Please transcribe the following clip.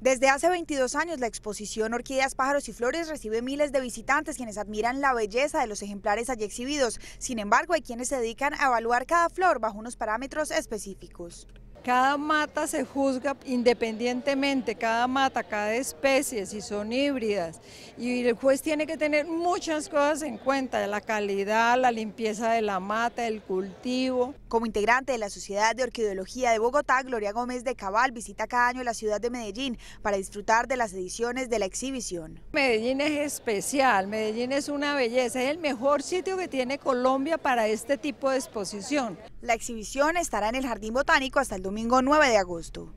Desde hace 22 años, la exposición Orquídeas, Pájaros y Flores recibe miles de visitantes quienes admiran la belleza de los ejemplares allí exhibidos. Sin embargo, hay quienes se dedican a evaluar cada flor bajo unos parámetros específicos. Cada mata se juzga independientemente, cada mata, cada especie, si son híbridas. Y el juez tiene que tener muchas cosas en cuenta, la calidad, la limpieza de la mata, el cultivo. Como integrante de la Sociedad de Orquideología de Bogotá, Gloria Gómez de Cabal visita cada año la ciudad de Medellín para disfrutar de las ediciones de la exhibición. Medellín es especial, Medellín es una belleza, es el mejor sitio que tiene Colombia para este tipo de exposición. La exhibición estará en el Jardín Botánico hasta el domingo domingo 9 de agosto.